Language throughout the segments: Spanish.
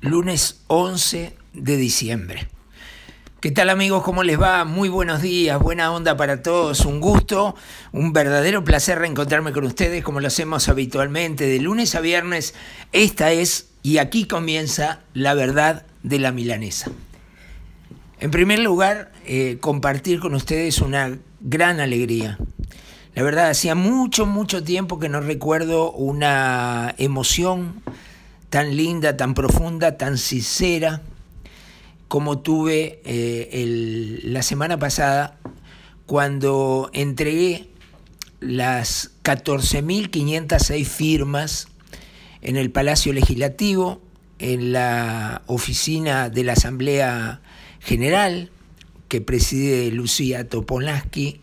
lunes 11 de diciembre. ¿Qué tal amigos? ¿Cómo les va? Muy buenos días, buena onda para todos, un gusto, un verdadero placer reencontrarme con ustedes como lo hacemos habitualmente de lunes a viernes. Esta es y aquí comienza la verdad de la milanesa. En primer lugar, eh, compartir con ustedes una gran alegría. La verdad, hacía mucho, mucho tiempo que no recuerdo una emoción tan linda, tan profunda, tan sincera como tuve eh, la semana pasada cuando entregué las 14.506 firmas en el Palacio Legislativo, en la oficina de la Asamblea General, que preside Lucía Topolansky,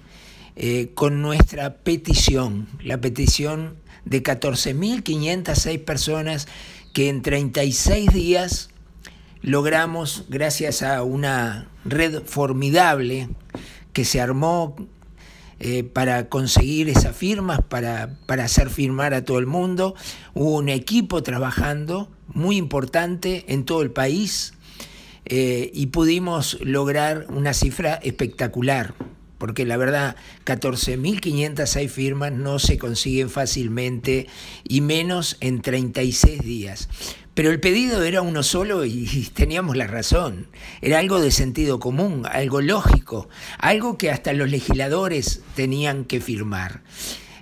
eh, con nuestra petición, la petición de 14.506 personas que en 36 días logramos, gracias a una red formidable que se armó eh, para conseguir esas firmas, para, hacer firmar a todo el mundo, hubo un equipo trabajando muy importante en todo el país eh, y pudimos lograr una cifra espectacular porque la verdad 14.506 firmas no se consiguen fácilmente y menos en 36 días. Pero el pedido era uno solo y teníamos la razón. Era algo de sentido común, algo lógico, algo que hasta los legisladores tenían que firmar.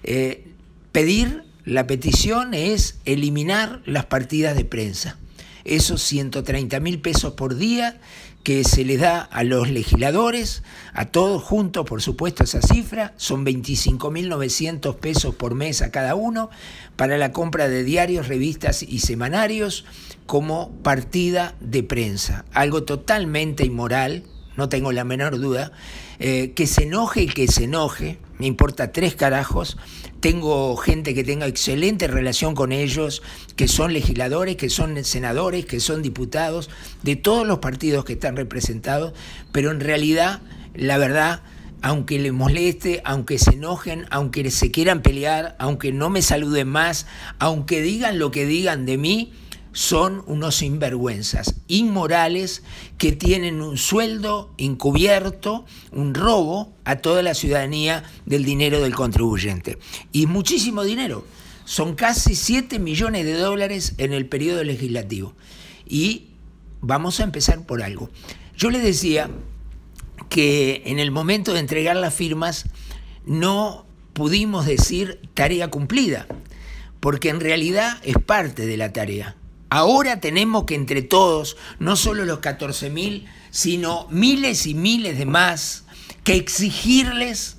Eh, pedir la petición es eliminar las partidas de prensa esos 130 mil pesos por día que se le da a los legisladores, a todos juntos, por supuesto, esa cifra, son 25.900 pesos por mes a cada uno, para la compra de diarios, revistas y semanarios como partida de prensa. Algo totalmente inmoral, no tengo la menor duda, eh, que se enoje y que se enoje, me importa tres carajos. Tengo gente que tenga excelente relación con ellos, que son legisladores, que son senadores, que son diputados, de todos los partidos que están representados, pero en realidad, la verdad, aunque les moleste, aunque se enojen, aunque se quieran pelear, aunque no me saluden más, aunque digan lo que digan de mí, son unos sinvergüenzas, inmorales, que tienen un sueldo encubierto, un robo a toda la ciudadanía del dinero del contribuyente. Y muchísimo dinero. Son casi 7 millones de dólares en el periodo legislativo. Y vamos a empezar por algo. Yo le decía que en el momento de entregar las firmas no pudimos decir tarea cumplida, porque en realidad es parte de la tarea Ahora tenemos que entre todos, no solo los 14.000, sino miles y miles de más, que exigirles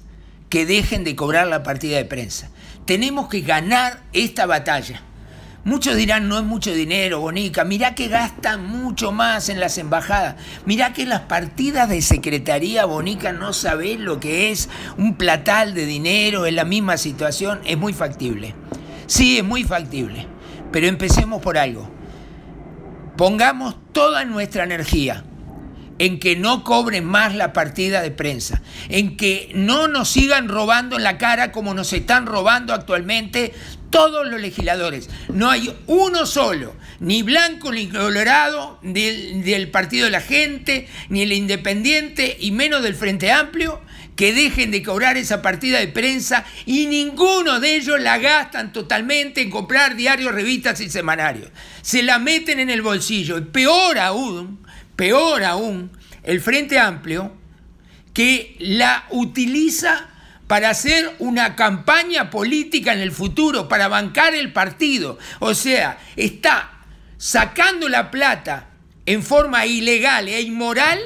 que dejen de cobrar la partida de prensa. Tenemos que ganar esta batalla. Muchos dirán, no es mucho dinero, Bonica, mirá que gastan mucho más en las embajadas, mirá que las partidas de secretaría, Bonica, no sabés lo que es un platal de dinero, en la misma situación, es muy factible. Sí, es muy factible, pero empecemos por algo pongamos toda nuestra energía en que no cobren más la partida de prensa, en que no nos sigan robando en la cara como nos están robando actualmente todos los legisladores. No hay uno solo, ni blanco ni colorado del, del Partido de la Gente, ni el Independiente y menos del Frente Amplio, que dejen de cobrar esa partida de prensa y ninguno de ellos la gastan totalmente en comprar diarios, revistas y semanarios. Se la meten en el bolsillo. peor aún, peor aún, el Frente Amplio que la utiliza para hacer una campaña política en el futuro, para bancar el partido. O sea, está sacando la plata en forma ilegal e inmoral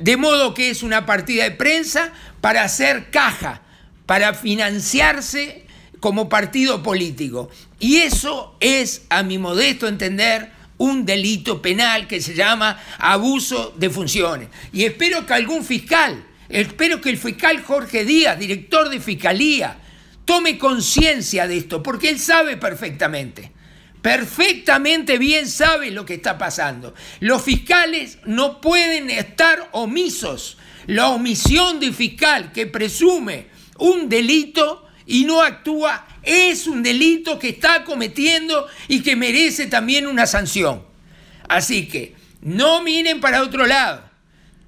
de modo que es una partida de prensa para hacer caja, para financiarse como partido político. Y eso es, a mi modesto entender, un delito penal que se llama abuso de funciones. Y espero que algún fiscal, espero que el fiscal Jorge Díaz, director de Fiscalía, tome conciencia de esto, porque él sabe perfectamente perfectamente bien sabe lo que está pasando. Los fiscales no pueden estar omisos. La omisión un fiscal que presume un delito y no actúa es un delito que está cometiendo y que merece también una sanción. Así que no miren para otro lado.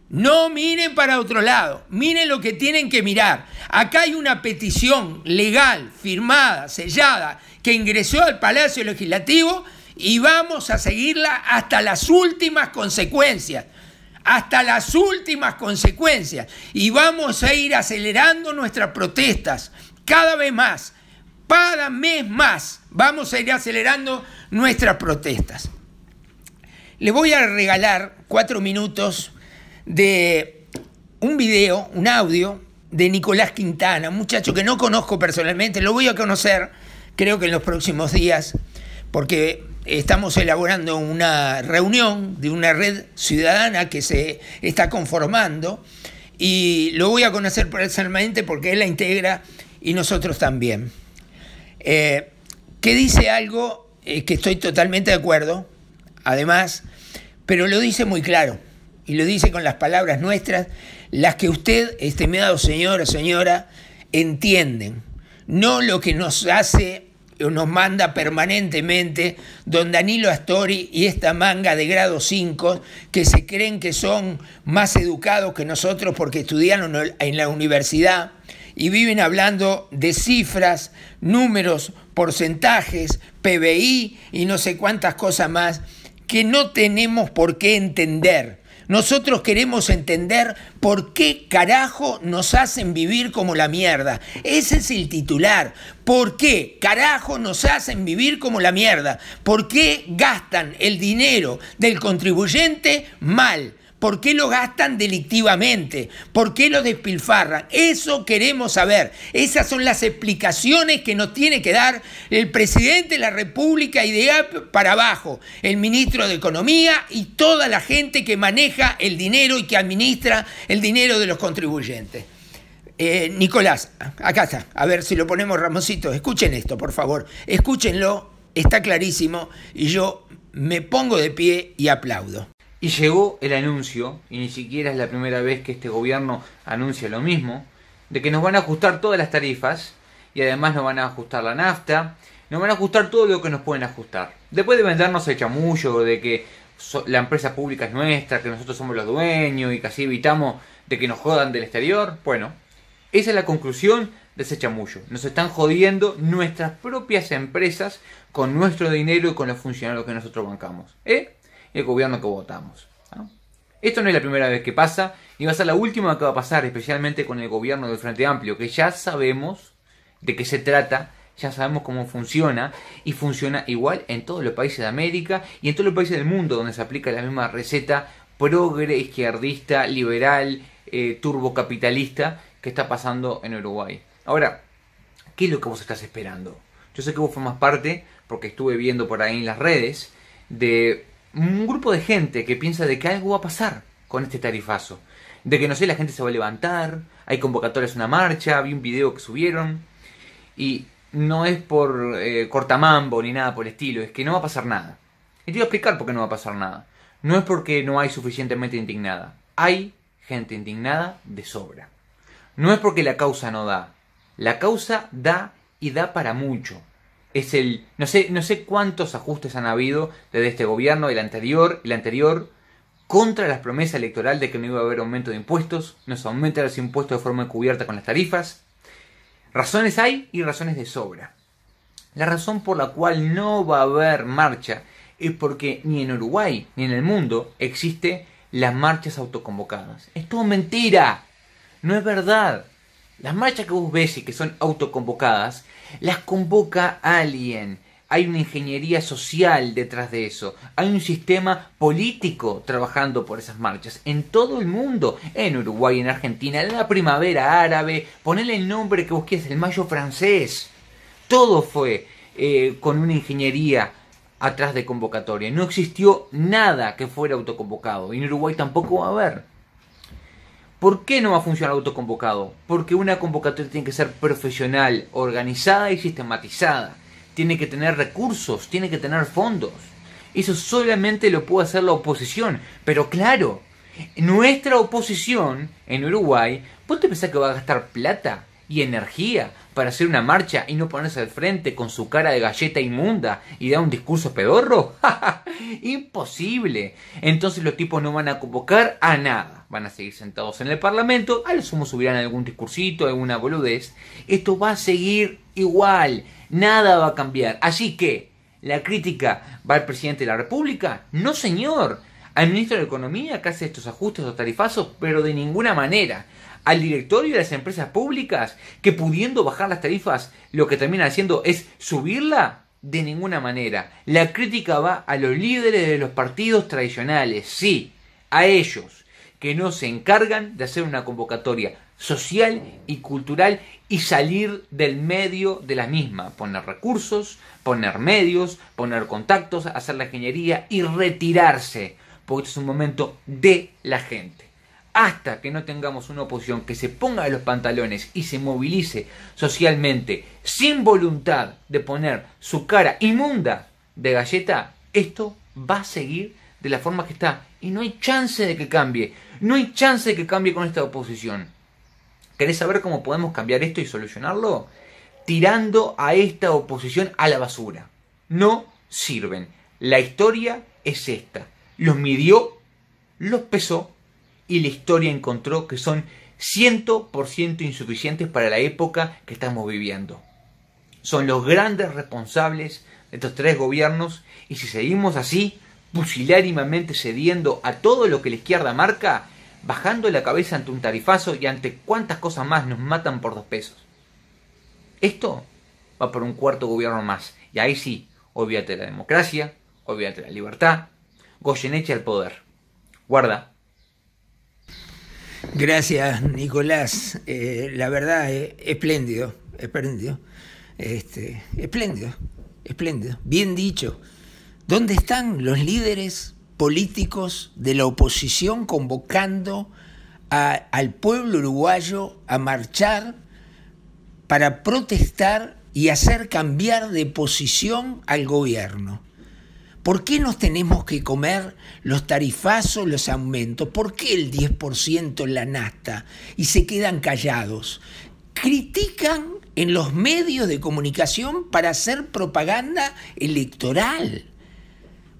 No miren para otro lado, miren lo que tienen que mirar. Acá hay una petición legal, firmada, sellada, que ingresó al Palacio Legislativo y vamos a seguirla hasta las últimas consecuencias, hasta las últimas consecuencias. Y vamos a ir acelerando nuestras protestas cada vez más, cada mes más, vamos a ir acelerando nuestras protestas. Le voy a regalar cuatro minutos de un video, un audio de Nicolás Quintana, un muchacho que no conozco personalmente, lo voy a conocer creo que en los próximos días, porque estamos elaborando una reunión de una red ciudadana que se está conformando y lo voy a conocer personalmente porque él la integra y nosotros también. Eh, que dice algo eh, que estoy totalmente de acuerdo, además, pero lo dice muy claro y lo dice con las palabras nuestras, las que usted, estimado señor o señora, entienden no lo que nos hace o nos manda permanentemente don Danilo Astori y esta manga de grado 5 que se creen que son más educados que nosotros porque estudiaron en la universidad y viven hablando de cifras, números, porcentajes, PBI y no sé cuántas cosas más que no tenemos por qué entender nosotros queremos entender por qué carajo nos hacen vivir como la mierda. Ese es el titular. ¿Por qué carajo nos hacen vivir como la mierda? ¿Por qué gastan el dinero del contribuyente mal? ¿Por qué lo gastan delictivamente? ¿Por qué lo despilfarran? Eso queremos saber. Esas son las explicaciones que nos tiene que dar el presidente de la República y de para abajo, el ministro de Economía y toda la gente que maneja el dinero y que administra el dinero de los contribuyentes. Eh, Nicolás, acá está, a ver si lo ponemos Ramosito, escuchen esto, por favor, escúchenlo, está clarísimo y yo me pongo de pie y aplaudo. Y llegó el anuncio, y ni siquiera es la primera vez que este gobierno anuncia lo mismo, de que nos van a ajustar todas las tarifas, y además nos van a ajustar la nafta, nos van a ajustar todo lo que nos pueden ajustar. Después de vendernos el chamullo, de que la empresa pública es nuestra, que nosotros somos los dueños y casi evitamos de que nos jodan del exterior, bueno, esa es la conclusión de ese chamullo. Nos están jodiendo nuestras propias empresas con nuestro dinero y con los funcionarios que nosotros bancamos. ¿Eh? el gobierno que votamos. Esto no es la primera vez que pasa, y va a ser la última que va a pasar, especialmente con el gobierno del Frente Amplio, que ya sabemos de qué se trata, ya sabemos cómo funciona, y funciona igual en todos los países de América y en todos los países del mundo donde se aplica la misma receta progre, izquierdista, liberal, eh, turbocapitalista que está pasando en Uruguay. Ahora, ¿qué es lo que vos estás esperando? Yo sé que vos formas parte, porque estuve viendo por ahí en las redes, de un grupo de gente que piensa de que algo va a pasar con este tarifazo. De que no sé, la gente se va a levantar, hay convocatorias a una marcha, había un video que subieron. Y no es por eh, cortamambo ni nada por el estilo, es que no va a pasar nada. Y te voy a explicar por qué no va a pasar nada. No es porque no hay suficientemente indignada. Hay gente indignada de sobra. No es porque la causa no da. La causa da y da para mucho es el... No sé, no sé cuántos ajustes han habido desde este gobierno, el anterior, el anterior, contra las promesas electorales de que no iba a haber aumento de impuestos, no se aumentan los impuestos de forma encubierta con las tarifas. Razones hay y razones de sobra. La razón por la cual no va a haber marcha es porque ni en Uruguay ni en el mundo existe las marchas autoconvocadas. Es todo mentira. No es verdad. Las marchas que vos ves y que son autoconvocadas las convoca alguien. Hay una ingeniería social detrás de eso. Hay un sistema político trabajando por esas marchas. En todo el mundo. En Uruguay, en Argentina, en la primavera árabe. Ponele el nombre que busques, el mayo francés. Todo fue eh, con una ingeniería atrás de convocatoria. No existió nada que fuera autoconvocado. Y en Uruguay tampoco va a haber. ¿Por qué no va a funcionar autoconvocado? Porque una convocatoria tiene que ser profesional, organizada y sistematizada. Tiene que tener recursos, tiene que tener fondos. Eso solamente lo puede hacer la oposición. Pero claro, nuestra oposición en Uruguay, ¿vos pensar que va a gastar plata y energía para hacer una marcha y no ponerse al frente con su cara de galleta inmunda y dar un discurso pedorro? Imposible. Entonces los tipos no van a convocar a nada. Van a seguir sentados en el Parlamento, a lo sumo subirán algún discursito, alguna boludez. Esto va a seguir igual, nada va a cambiar. Así que, ¿la crítica va al presidente de la República? No, señor. Al ministro de Economía que hace estos ajustes o tarifazos, pero de ninguna manera al directorio de las empresas públicas que pudiendo bajar las tarifas lo que termina haciendo es subirla? De ninguna manera. La crítica va a los líderes de los partidos tradicionales, sí, a ellos, que no se encargan de hacer una convocatoria social y cultural y salir del medio de la misma, poner recursos, poner medios, poner contactos, hacer la ingeniería y retirarse, porque este es un momento de la gente hasta que no tengamos una oposición que se ponga de los pantalones y se movilice socialmente sin voluntad de poner su cara inmunda de galleta, esto va a seguir de la forma que está. Y no hay chance de que cambie. No hay chance de que cambie con esta oposición. ¿Querés saber cómo podemos cambiar esto y solucionarlo? Tirando a esta oposición a la basura. No sirven. La historia es esta. Los midió, los pesó y la historia encontró que son 100% insuficientes para la época que estamos viviendo. Son los grandes responsables de estos tres gobiernos y si seguimos así, pusilárimamente cediendo a todo lo que la izquierda marca, bajando la cabeza ante un tarifazo y ante cuántas cosas más nos matan por dos pesos. Esto va por un cuarto gobierno más y ahí sí, obviate la democracia, obviate la libertad, Goyeneche al poder. Guarda, Gracias, Nicolás. Eh, la verdad, es eh, espléndido, espléndido, este, espléndido, espléndido. Bien dicho. ¿Dónde están los líderes políticos de la oposición convocando al pueblo uruguayo a marchar para protestar y hacer cambiar de posición al gobierno? ¿Por qué nos tenemos que comer los tarifazos, los aumentos? ¿Por qué el 10% en la nasta? Y se quedan callados. Critican en los medios de comunicación para hacer propaganda electoral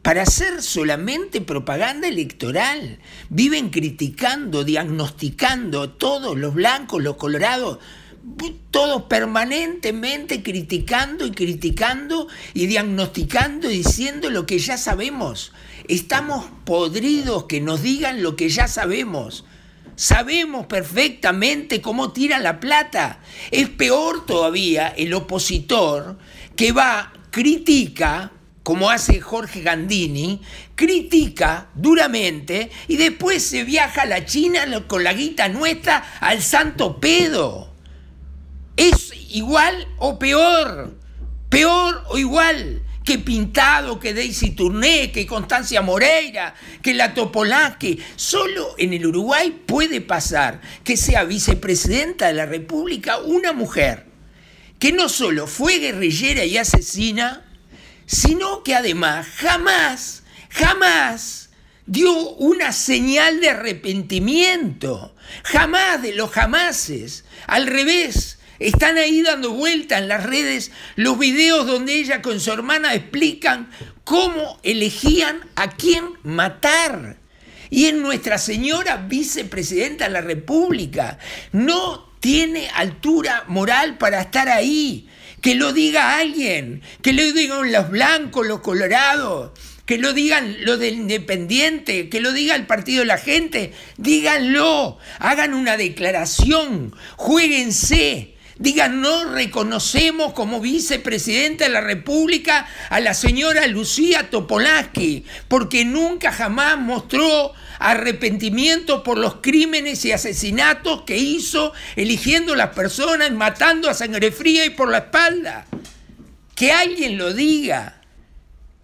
para hacer solamente propaganda electoral. Viven criticando, diagnosticando a todos los blancos, los colorados, todos permanentemente criticando y criticando y diagnosticando y diciendo lo que ya sabemos. Estamos podridos que nos digan lo que ya sabemos. Sabemos perfectamente cómo tira la plata. Es peor todavía el opositor que va, critica, como hace Jorge Gandini, critica duramente y después se viaja a la China con la guita nuestra al santo pedo es igual o peor, peor o igual que Pintado, que Daisy Tourné, que Constancia Moreira, que la que Solo en el Uruguay puede pasar que sea vicepresidenta de la República una mujer que no solo fue guerrillera y asesina, sino que además jamás, jamás dio una señal de arrepentimiento, jamás de los jamases, al revés, están ahí dando vuelta en las redes los videos donde ella con su hermana explican cómo elegían a quién matar. Y en nuestra señora vicepresidenta de la República. No tiene altura moral para estar ahí. Que lo diga alguien, que lo digan los blancos, los colorados, que lo digan los del Independiente, que lo diga el Partido de la Gente, díganlo, hagan una declaración, jueguense, Diga, no reconocemos como vicepresidenta de la República a la señora Lucía Topolaski, porque nunca jamás mostró arrepentimiento por los crímenes y asesinatos que hizo, eligiendo las personas, matando a sangre fría y por la espalda. Que alguien lo diga,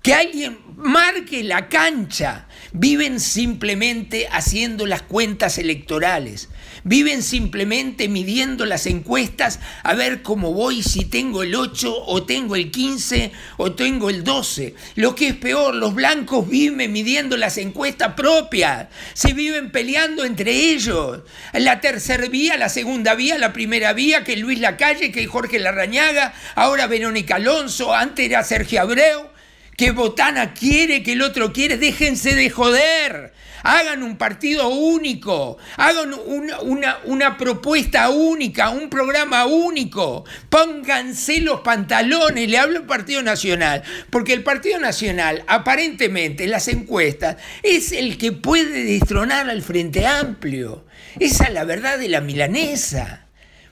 que alguien marque la cancha, Viven simplemente haciendo las cuentas electorales. Viven simplemente midiendo las encuestas a ver cómo voy, si tengo el 8 o tengo el 15 o tengo el 12. Lo que es peor, los blancos viven midiendo las encuestas propias. Se viven peleando entre ellos. La tercera vía, la segunda vía, la primera vía, que Luis Lacalle, que Jorge Larrañaga, ahora Verónica Alonso, antes era Sergio Abreu que Botana quiere, que el otro quiere. Déjense de joder. Hagan un partido único, hagan una, una propuesta única, un programa único. Pónganse los pantalones, le hablo al Partido Nacional, porque el Partido Nacional, aparentemente, en las encuestas, es el que puede destronar al Frente Amplio. Esa es la verdad de la milanesa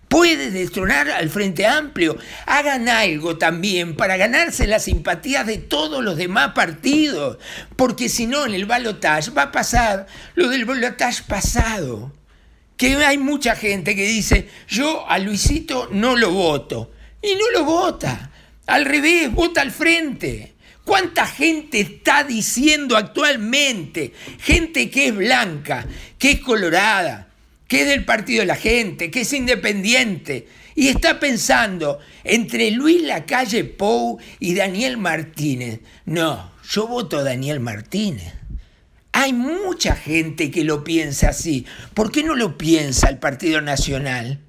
puede destronar al Frente Amplio. Hagan algo también para ganarse las simpatías de todos los demás partidos, porque si no en el balotage va a pasar lo del balotage pasado, que hay mucha gente que dice, yo a Luisito no lo voto, y no lo vota, al revés, vota al frente. ¿Cuánta gente está diciendo actualmente? Gente que es blanca, que es colorada, que es del partido de la gente, que es independiente, y está pensando entre Luis Lacalle Pou y Daniel Martínez. No, yo voto a Daniel Martínez. Hay mucha gente que lo piensa así. ¿Por qué no lo piensa el Partido Nacional?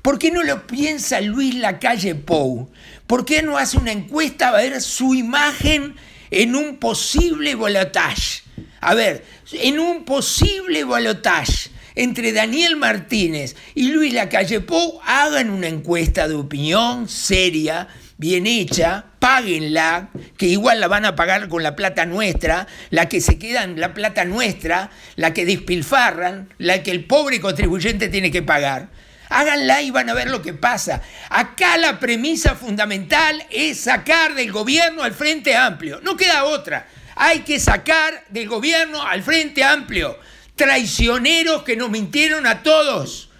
¿Por qué no lo piensa Luis Lacalle Pou? ¿Por qué no hace una encuesta a ver su imagen en un posible balotaje? A ver, en un posible balotaje entre Daniel Martínez y Luis Lacalle Pou, hagan una encuesta de opinión seria, bien hecha, páguenla, que igual la van a pagar con la plata nuestra, la que se queda en la plata nuestra, la que despilfarran, la que el pobre contribuyente tiene que pagar. Háganla y van a ver lo que pasa. Acá la premisa fundamental es sacar del gobierno al Frente Amplio. No queda otra. Hay que sacar del gobierno al Frente Amplio traicioneros que nos mintieron a todos,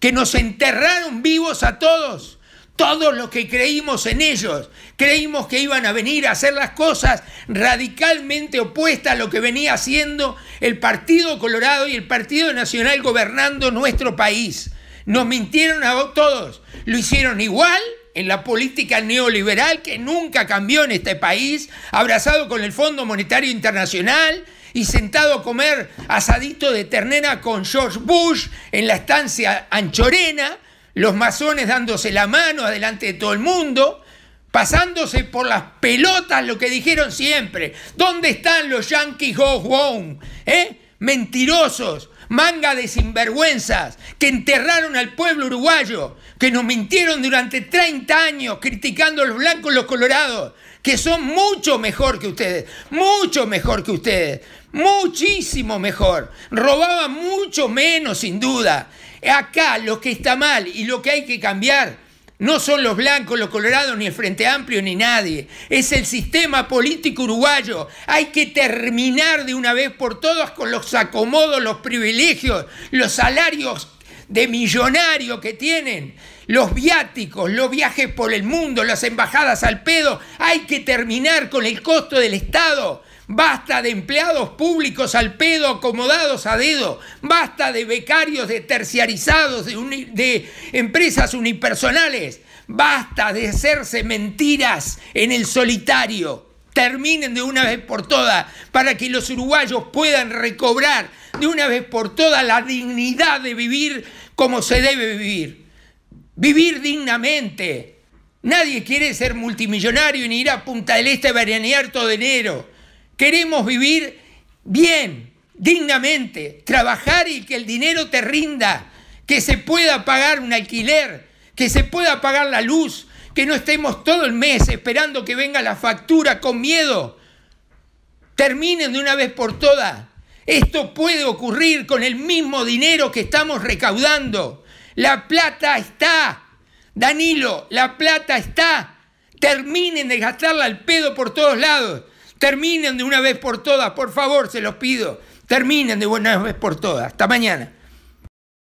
que nos enterraron vivos a todos. Todos los que creímos en ellos, creímos que iban a venir a hacer las cosas radicalmente opuestas a lo que venía haciendo el Partido Colorado y el Partido Nacional gobernando nuestro país. Nos mintieron a todos, lo hicieron igual en la política neoliberal que nunca cambió en este país, abrazado con el Fondo Monetario Internacional, y sentado a comer asadito de ternera con George Bush en la estancia anchorena, los masones dándose la mano adelante de todo el mundo, pasándose por las pelotas lo que dijeron siempre. ¿Dónde están los yankees go home? ¿Eh? Mentirosos, manga de sinvergüenzas, que enterraron al pueblo uruguayo, que nos mintieron durante 30 años criticando a los blancos y los colorados, que son mucho mejor que ustedes, mucho mejor que ustedes muchísimo mejor, robaba mucho menos sin duda. Acá lo que está mal y lo que hay que cambiar no son los blancos, los colorados, ni el Frente Amplio, ni nadie. Es el sistema político uruguayo. Hay que terminar de una vez por todas con los acomodos, los privilegios, los salarios de millonario que tienen, los viáticos, los viajes por el mundo, las embajadas al pedo. Hay que terminar con el costo del Estado Basta de empleados públicos al pedo acomodados a dedo. Basta de becarios, de terciarizados, de, empresas unipersonales. Basta de hacerse mentiras en el solitario. Terminen de una vez por todas para que los uruguayos puedan recobrar de una vez por todas la dignidad de vivir como se debe vivir. Vivir dignamente. Nadie quiere ser multimillonario ni ir a Punta del Este a veranear todo enero. Queremos vivir bien, dignamente, trabajar y que el dinero te rinda, que se pueda pagar un alquiler, que se pueda pagar la luz, que no estemos todo el mes esperando que venga la factura con miedo. Terminen de una vez por todas. Esto puede ocurrir con el mismo dinero que estamos recaudando. La plata está. Danilo, la plata está. Terminen de gastarla al pedo por todos lados. Terminen de una vez por todas, por favor, se los pido. Terminen de una vez por todas. Hasta mañana.